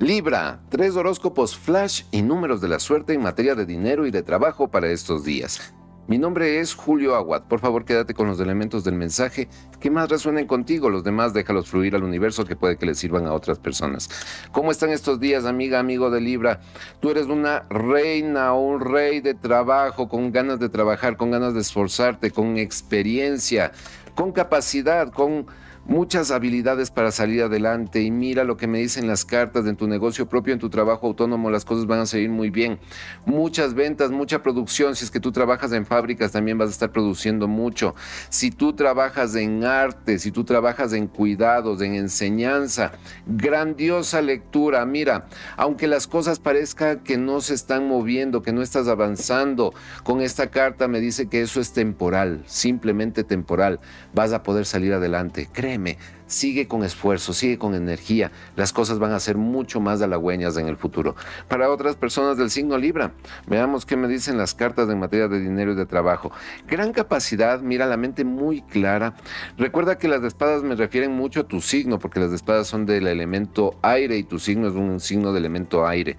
Libra, tres horóscopos flash y números de la suerte en materia de dinero y de trabajo para estos días. Mi nombre es Julio Aguad. Por favor, quédate con los elementos del mensaje que más resuenen contigo. Los demás déjalos fluir al universo que puede que les sirvan a otras personas. ¿Cómo están estos días, amiga, amigo de Libra? Tú eres una reina o un rey de trabajo, con ganas de trabajar, con ganas de esforzarte, con experiencia, con capacidad, con muchas habilidades para salir adelante y mira lo que me dicen las cartas en tu negocio propio, en tu trabajo autónomo, las cosas van a seguir muy bien. Muchas ventas, mucha producción, si es que tú trabajas en fábricas también vas a estar produciendo mucho. Si tú trabajas en arte, si tú trabajas en cuidados, en enseñanza, grandiosa lectura, mira, aunque las cosas parezcan que no se están moviendo, que no estás avanzando, con esta carta me dice que eso es temporal, simplemente temporal, vas a poder salir adelante, créeme me sigue con esfuerzo, sigue con energía, las cosas van a ser mucho más halagüeñas en el futuro. Para otras personas del signo Libra, veamos qué me dicen las cartas en materia de dinero y de trabajo. Gran capacidad, mira la mente muy clara. Recuerda que las espadas me refieren mucho a tu signo, porque las de espadas son del elemento aire y tu signo es un signo de elemento aire.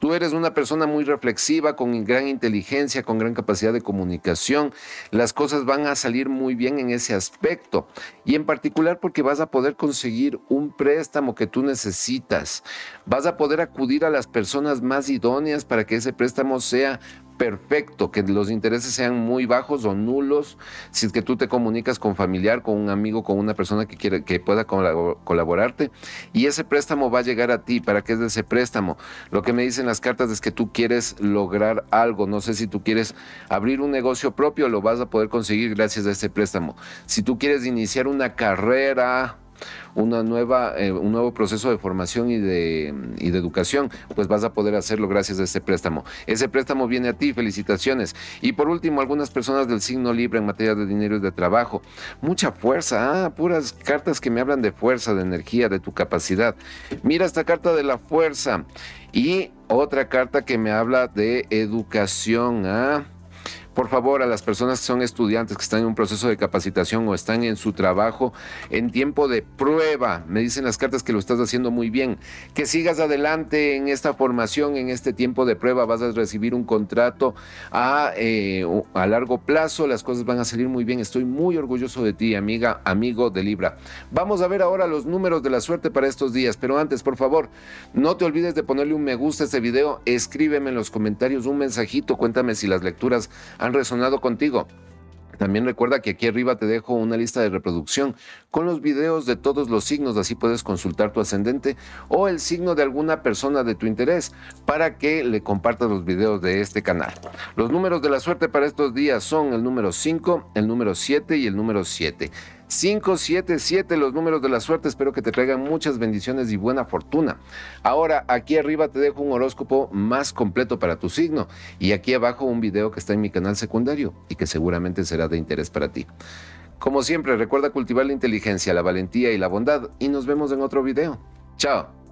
Tú eres una persona muy reflexiva, con gran inteligencia, con gran capacidad de comunicación. Las cosas van a salir muy bien en ese aspecto. Y en particular porque vas a poder conseguir un préstamo que tú necesitas, vas a poder acudir a las personas más idóneas para que ese préstamo sea perfecto, que los intereses sean muy bajos o nulos, si es que tú te comunicas con familiar, con un amigo, con una persona que, quiere que pueda colaborarte, y ese préstamo va a llegar a ti. ¿Para qué es ese préstamo? Lo que me dicen las cartas es que tú quieres lograr algo, no sé si tú quieres abrir un negocio propio, lo vas a poder conseguir gracias a ese préstamo. Si tú quieres iniciar una carrera, una nueva, eh, un nuevo proceso de formación y de, de educación, pues vas a poder hacerlo gracias a este préstamo. Ese préstamo viene a ti, felicitaciones. Y por último, algunas personas del signo libre en materia de dinero y de trabajo. Mucha fuerza, ah, puras cartas que me hablan de fuerza, de energía, de tu capacidad. Mira esta carta de la fuerza y otra carta que me habla de educación, ah por favor, a las personas que son estudiantes, que están en un proceso de capacitación o están en su trabajo en tiempo de prueba, me dicen las cartas que lo estás haciendo muy bien, que sigas adelante en esta formación, en este tiempo de prueba, vas a recibir un contrato eh, a, largo plazo, las cosas van a salir muy bien, estoy muy orgulloso de ti, amiga, amigo de Libra. Vamos a ver ahora los números de la suerte para estos días, pero antes, por favor, no te olvides de ponerle un me gusta a este video, escríbeme en los comentarios un mensajito, cuéntame si las lecturas han resonado contigo. También recuerda que aquí arriba te dejo una lista de reproducción con los videos de todos los signos, así puedes consultar tu ascendente o el signo de alguna persona de tu interés para que le compartas los videos de este canal. Los números de la suerte para estos días son el número 5, el número 7 y el número 7. 577, los números de la suerte. Espero que te traigan muchas bendiciones y buena fortuna. Ahora, aquí arriba te dejo un horóscopo más completo para tu signo y aquí abajo un video que está en mi canal secundario y que seguramente será de interés para ti. Como siempre, recuerda cultivar la inteligencia, la valentía y la bondad y nos vemos en otro video. Chao.